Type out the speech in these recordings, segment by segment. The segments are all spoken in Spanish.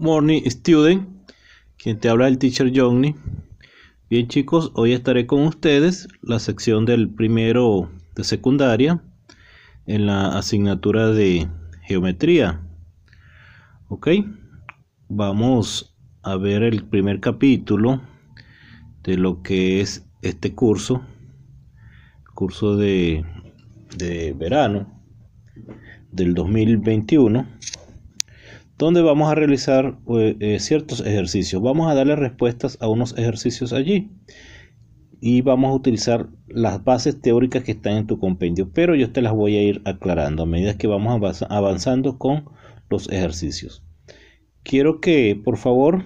Morning Student, quien te habla el teacher Johnny. Bien chicos, hoy estaré con ustedes la sección del primero de secundaria en la asignatura de geometría. Ok, vamos a ver el primer capítulo de lo que es este curso, curso de, de verano del 2021 donde vamos a realizar pues, eh, ciertos ejercicios. Vamos a darle respuestas a unos ejercicios allí y vamos a utilizar las bases teóricas que están en tu compendio, pero yo te las voy a ir aclarando a medida que vamos avanzando con los ejercicios. Quiero que por favor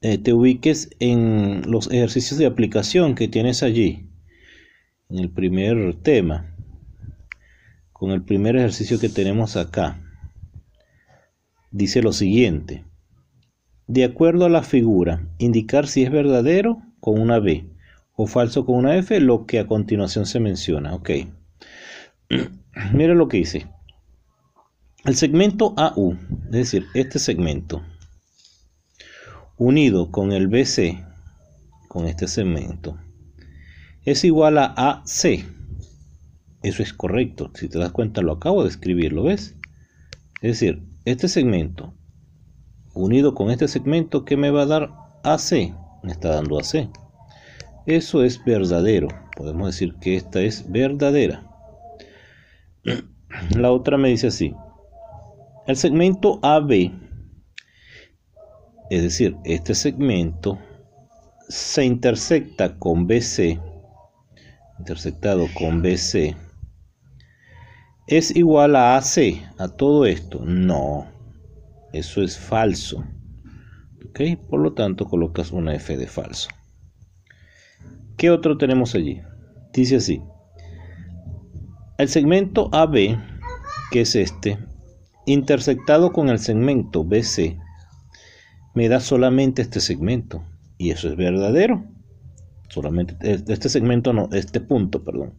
eh, te ubiques en los ejercicios de aplicación que tienes allí, en el primer tema, con el primer ejercicio que tenemos acá dice lo siguiente. De acuerdo a la figura, indicar si es verdadero con una B o falso con una F, lo que a continuación se menciona. Ok. Mira lo que dice. El segmento AU, es decir, este segmento, unido con el BC, con este segmento, es igual a AC. Eso es correcto. Si te das cuenta, lo acabo de escribir, ¿lo ves? Es decir, este segmento unido con este segmento que me va a dar AC, me está dando AC. Eso es verdadero, podemos decir que esta es verdadera. La otra me dice así, el segmento AB, es decir, este segmento se intersecta con BC, intersectado con BC, es igual a AC, a todo esto. No, eso es falso. ¿Ok? Por lo tanto, colocas una F de falso. ¿Qué otro tenemos allí? Dice así. El segmento AB, que es este, intersectado con el segmento BC, me da solamente este segmento. Y eso es verdadero. Solamente eh, este segmento, no, este punto, perdón.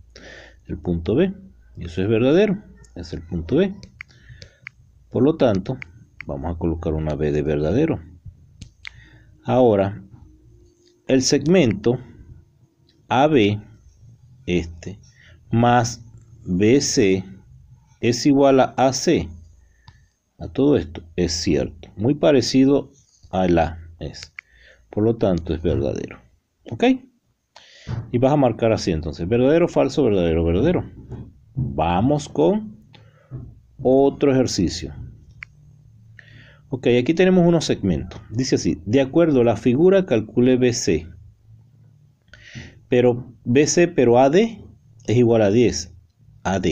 El punto B. Eso es verdadero, es el punto B. Por lo tanto, vamos a colocar una B de verdadero. Ahora, el segmento AB, este, más BC es igual a AC. A todo esto es cierto. Muy parecido a la es. Por lo tanto, es verdadero. ¿Ok? Y vas a marcar así entonces. Verdadero, falso, verdadero, verdadero. Vamos con otro ejercicio. Ok, aquí tenemos unos segmentos. Dice así, de acuerdo la figura calcule BC. Pero BC pero AD es igual a 10. AD.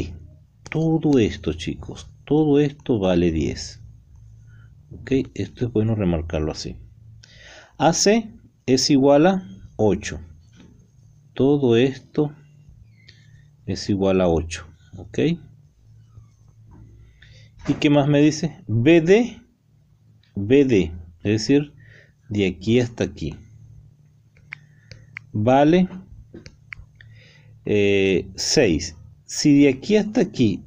Todo esto, chicos, todo esto vale 10. Ok, esto es bueno remarcarlo así. AC es igual a 8. Todo esto es igual a 8 ok y qué más me dice BD BD es decir de aquí hasta aquí vale 6 eh, si de aquí hasta aquí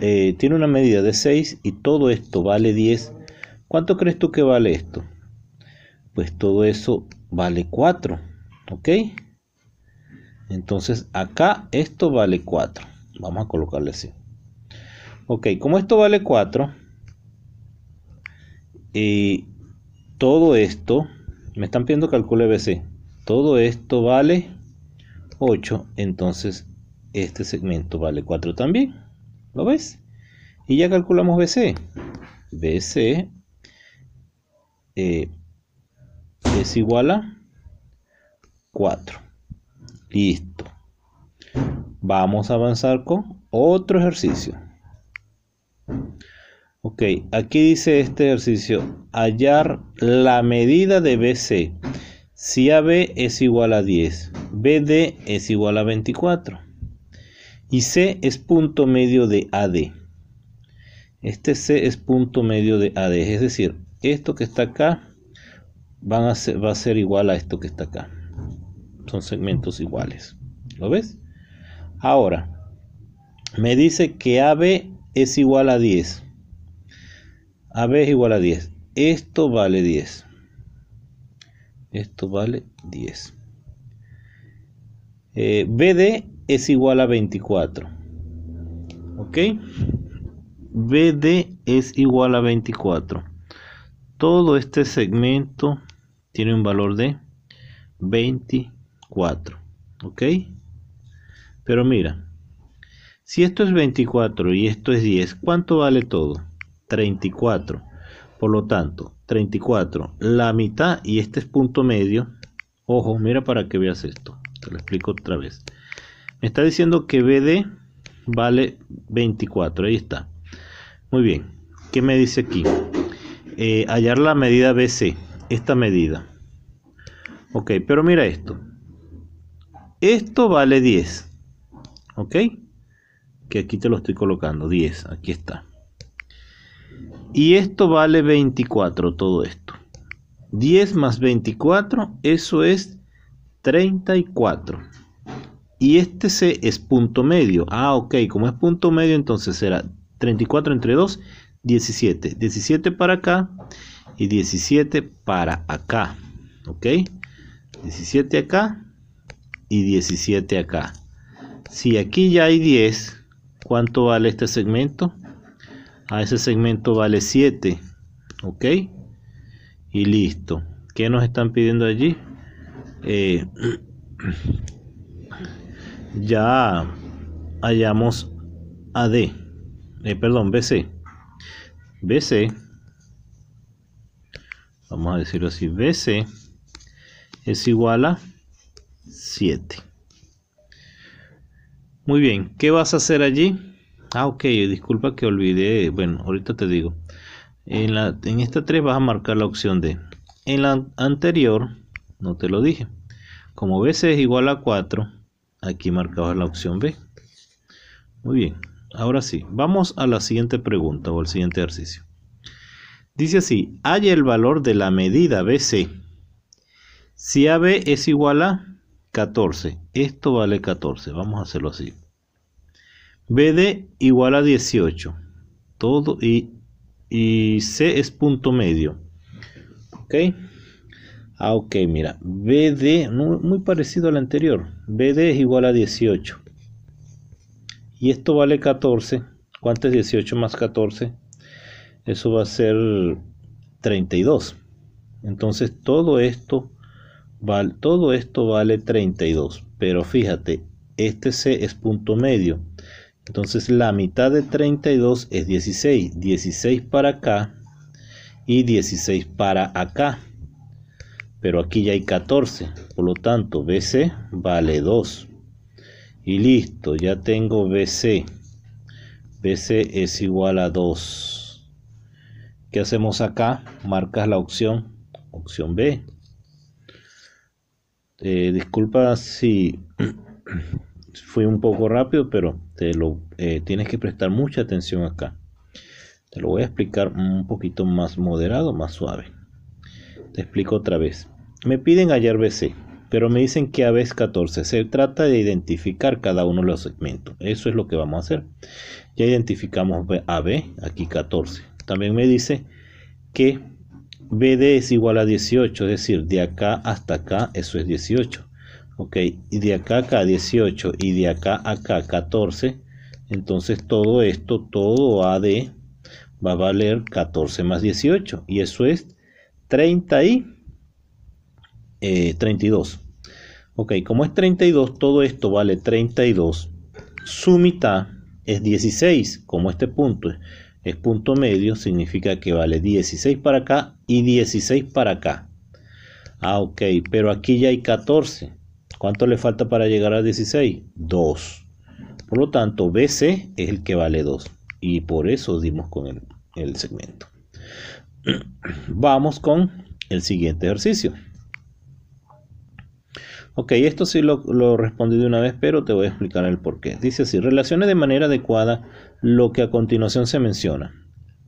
eh, tiene una medida de 6 y todo esto vale 10 ¿cuánto crees tú que vale esto? pues todo eso vale 4 ok entonces acá esto vale 4 vamos a colocarle así ok como esto vale 4 y todo esto me están pidiendo calcule BC todo esto vale 8 entonces este segmento vale 4 también ¿lo ves? y ya calculamos BC BC eh, es igual a 4 listo Vamos a avanzar con otro ejercicio. Ok, aquí dice este ejercicio, hallar la medida de BC. Si AB es igual a 10, BD es igual a 24 y C es punto medio de AD. Este C es punto medio de AD, es decir, esto que está acá va a ser igual a esto que está acá. Son segmentos iguales. ¿Lo ves? Ahora, me dice que AB es igual a 10. AB es igual a 10. Esto vale 10. Esto vale 10. Eh, BD es igual a 24. ¿Ok? BD es igual a 24. Todo este segmento tiene un valor de 24. ¿Ok? Pero mira, si esto es 24 y esto es 10, ¿cuánto vale todo? 34. Por lo tanto, 34, la mitad y este es punto medio. Ojo, mira para que veas esto. Te lo explico otra vez. Me está diciendo que BD vale 24. Ahí está. Muy bien. ¿Qué me dice aquí? Eh, hallar la medida BC. Esta medida. Ok, pero mira esto. Esto vale 10 ok que aquí te lo estoy colocando 10 aquí está y esto vale 24 todo esto 10 más 24 eso es 34 y este C es punto medio ah ok como es punto medio entonces será 34 entre 2 17 17 para acá y 17 para acá ok 17 acá y 17 acá si aquí ya hay 10, ¿cuánto vale este segmento? A ese segmento vale 7. ¿Ok? Y listo. ¿Qué nos están pidiendo allí? Eh, ya hallamos AD. Eh, perdón, BC. BC. Vamos a decirlo así. BC es igual a 7. Muy bien, ¿qué vas a hacer allí? Ah, ok, disculpa que olvidé. Bueno, ahorita te digo. En, esta 3 vas a marcar la opción D. En la anterior, no te lo dije. Como BC es igual a 4, aquí marcabas la opción B. Muy bien, ahora sí, vamos a la siguiente pregunta o al siguiente ejercicio. Dice así, halla el valor de la medida BC. Si AB es igual a 14. Esto vale 14. Vamos a hacerlo así. BD igual a 18. Todo y, y C es punto medio. Ok. Ah, ok, mira. BD, muy parecido al anterior. BD es igual a 18. Y esto vale 14. ¿Cuánto es 18 más 14? Eso va a ser 32. Entonces todo esto todo esto vale 32, pero fíjate, este C es punto medio. Entonces la mitad de 32 es 16. 16 para acá y 16 para acá. Pero aquí ya hay 14. Por lo tanto, BC vale 2. Y listo, ya tengo BC. BC es igual a 2. ¿Qué hacemos acá? Marcas la opción, opción B. Eh, disculpa si fui un poco rápido, pero te lo eh, tienes que prestar mucha atención acá. Te lo voy a explicar un poquito más moderado, más suave. Te explico otra vez. Me piden hallar BC, pero me dicen que AB es 14. Se trata de identificar cada uno de los segmentos. Eso es lo que vamos a hacer. Ya identificamos AB, aquí 14. También me dice que BD es igual a 18, es decir, de acá hasta acá eso es 18. Ok, y de acá acá 18 y de acá acá 14. Entonces todo esto, todo AD va a valer 14 más 18 y eso es 30 y 32. Eh, ok, como es 32, todo esto vale 32. Su mitad es 16, como este punto es, es punto medio, significa que vale 16 para acá y 16 para acá. Ah, ok, pero aquí ya hay 14. ¿Cuánto le falta para llegar a 16? 2. Por lo tanto, BC es el que vale 2. Y por eso dimos con el, el segmento. Vamos con el siguiente ejercicio. Ok, esto sí lo, respondí de una vez, pero te voy a explicar el por qué. Dice así, relacione de manera adecuada lo que a continuación se menciona.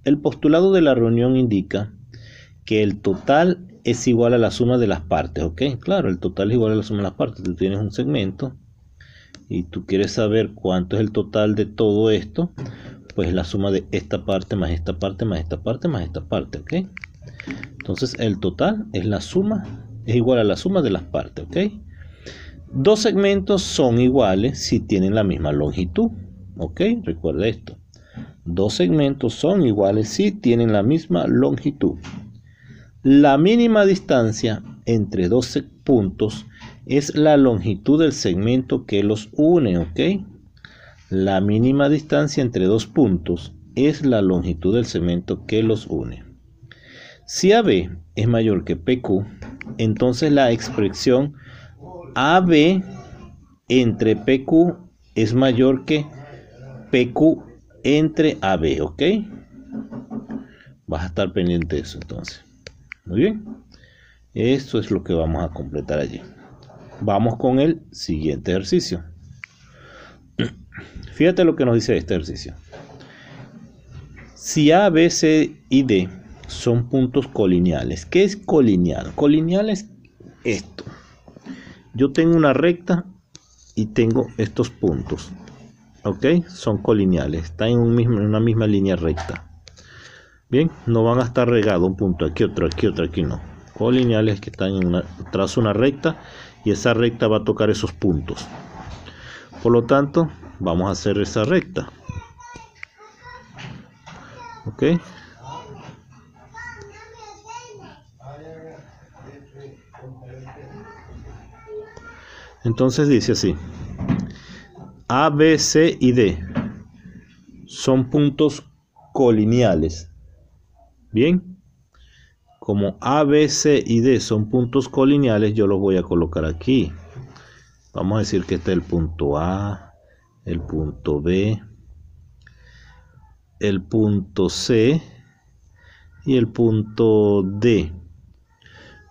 El postulado de la reunión indica que el total es igual a la suma de las partes, ¿ok? Claro, el total es igual a la suma de las partes. Tú tienes un segmento y tú quieres saber cuánto es el total de todo esto, pues la suma de esta parte más esta parte más esta parte más esta parte, ¿ok? Entonces el total es la suma, es igual a la suma de las partes, ¿ok? Dos segmentos son iguales si tienen la misma longitud. ¿Ok? Recuerda esto. Dos segmentos son iguales si tienen la misma longitud. La mínima distancia entre dos puntos es la longitud del segmento que los une, ¿ok? La mínima distancia entre dos puntos es la longitud del segmento que los une. Si AB es mayor que PQ, entonces la expresión AB entre PQ es mayor que PQ entre AB, ¿ok? Vas a estar pendiente de eso entonces. Muy bien. Esto es lo que vamos a completar allí. Vamos con el siguiente ejercicio. Fíjate lo que nos dice este ejercicio. Si A, B, C y D son puntos colineales, ¿qué es colineal? Colineal es esto yo tengo una recta y tengo estos puntos ok son colineales están en, un mismo, en una misma línea recta bien no van a estar regados un punto aquí otro aquí otro aquí no colineales que están en una, tras una recta y esa recta va a tocar esos puntos por lo tanto vamos a hacer esa recta ok Entonces dice así. A, B, C y D son puntos colineales. Bien. Como A, B, C y D son puntos colineales, yo los voy a colocar aquí. Vamos a decir que está el punto A, el punto B, el punto C y el punto D.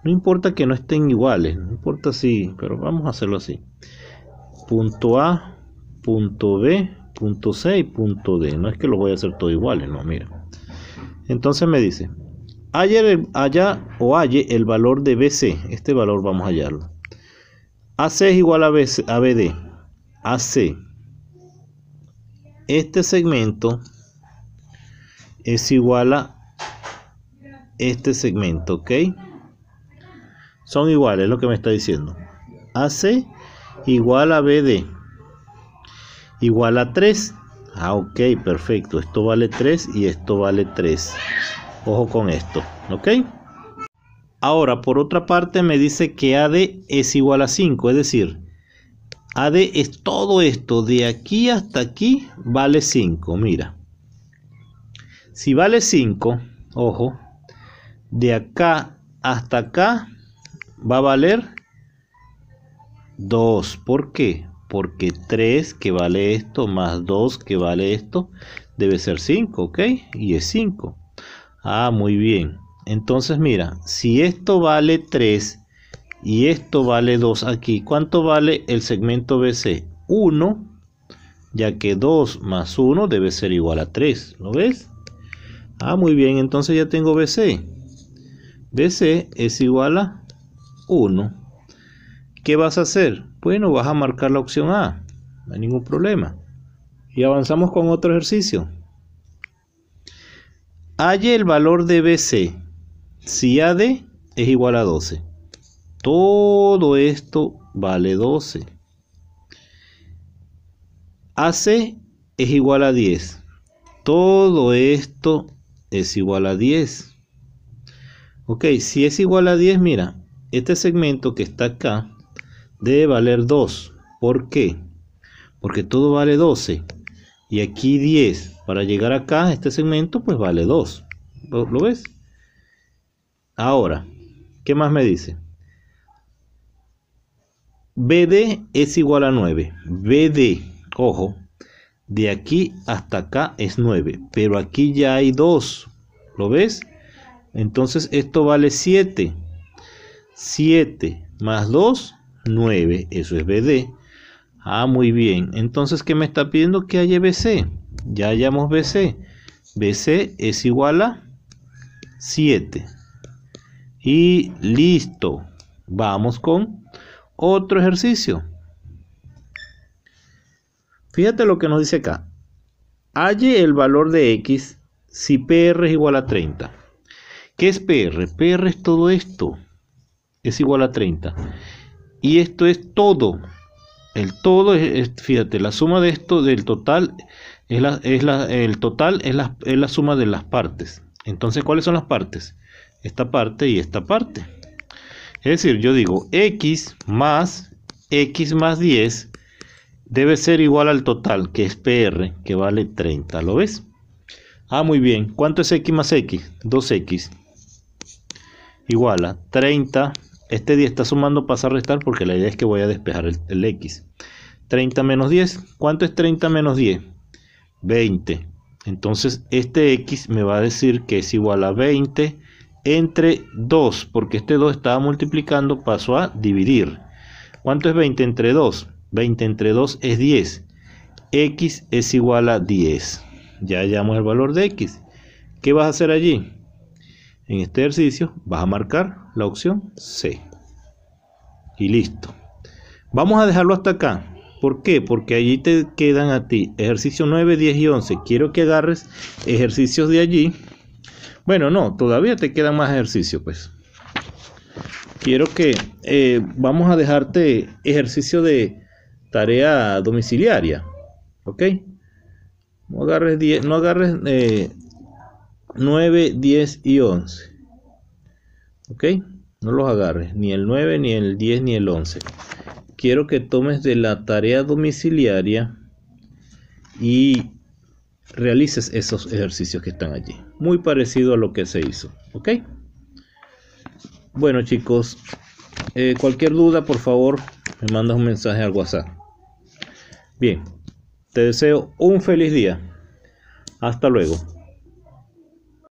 No importa que no estén iguales, no importa si, pero vamos a hacerlo así. Punto A, punto B, punto C y punto D. No es que los voy a hacer todos iguales, no, mira. Entonces me dice, ayer o halle el valor de BC. Este valor vamos a hallarlo. AC es igual a, BC, a BD. AC. Este segmento es igual a este segmento, ¿ok? son iguales, es lo que me está diciendo. AC igual a BD igual a 3. Ah, ok, perfecto. Esto vale 3 y esto vale 3. Ojo con esto, ¿ok? Ahora, por otra parte, me dice que AD es igual a 5, es decir, AD es todo esto, de aquí hasta aquí, vale 5, mira. Si vale 5, ojo, de acá hasta acá, va a valer 2. ¿Por qué? Porque 3 que vale esto más 2 que vale esto debe ser 5, ¿ok? Y es 5. Ah, muy bien. Entonces mira, si esto vale 3 y esto vale 2 aquí, ¿cuánto vale el segmento BC? 1, ya que 2 más 1 debe ser igual a 3, ¿lo ves? Ah, muy bien, entonces ya tengo BC. BC es igual a 1, ¿qué vas a hacer? Bueno, vas a marcar la opción A, no hay ningún problema. Y avanzamos con otro ejercicio. Halle el valor de BC si AD es igual a 12. Todo esto vale 12. AC es igual a 10. Todo esto es igual a 10. Ok, si es igual a 10, mira, este segmento que está acá debe valer 2. ¿Por qué? Porque todo vale 12. Y aquí 10. Para llegar acá, este segmento, pues vale 2. ¿Lo, ves? Ahora, ¿qué más me dice? BD es igual a 9. BD, ojo, de aquí hasta acá es 9. Pero aquí ya hay 2. ¿Lo ves? Entonces esto vale 7. 7 más 2, 9. Eso es BD. Ah, muy bien. Entonces, ¿qué me está pidiendo? Que haya BC. Ya hallamos BC. BC es igual a 7. Y listo. Vamos con otro ejercicio. Fíjate lo que nos dice acá. Halle el valor de X si PR es igual a 30. ¿Qué es PR? PR es todo esto es igual a 30. Y esto es todo. El todo es, fíjate, la suma de esto del total es la, es la el total es la, es la suma de las partes. Entonces, ¿cuáles son las partes? Esta parte y esta parte. Es decir, yo digo x más x más 10 debe ser igual al total, que es PR, que vale 30. ¿Lo ves? Ah, muy bien. ¿Cuánto es x más x? 2x. Igual a 30 este 10 está sumando pasa a restar porque la idea es que voy a despejar el, x. 30 menos 10. ¿Cuánto es 30 menos 10? 20. Entonces este x me va a decir que es igual a 20 entre 2, porque este 2 estaba multiplicando, paso a dividir. ¿Cuánto es 20 entre 2? 20 entre 2 es 10. X es igual a 10. Ya hallamos el valor de X. ¿Qué vas a hacer allí? En este ejercicio vas a marcar la opción C. Y listo. Vamos a dejarlo hasta acá. ¿Por qué? Porque allí te quedan a ti ejercicio 9, 10 y 11. Quiero que agarres ejercicios de allí. Bueno, no, todavía te quedan más ejercicios, pues. Quiero que eh, vamos a dejarte ejercicio de tarea domiciliaria. ¿Ok? No agarres, 10, no agarres eh, 9, 10 y 11. ¿Ok? No los agarres, ni el 9, ni el 10, ni el 11. Quiero que tomes de la tarea domiciliaria y realices esos ejercicios que están allí. Muy parecido a lo que se hizo. ¿Ok? Bueno chicos, eh, cualquier duda por favor me mandas un mensaje al WhatsApp. Bien, te deseo un feliz día. Hasta luego.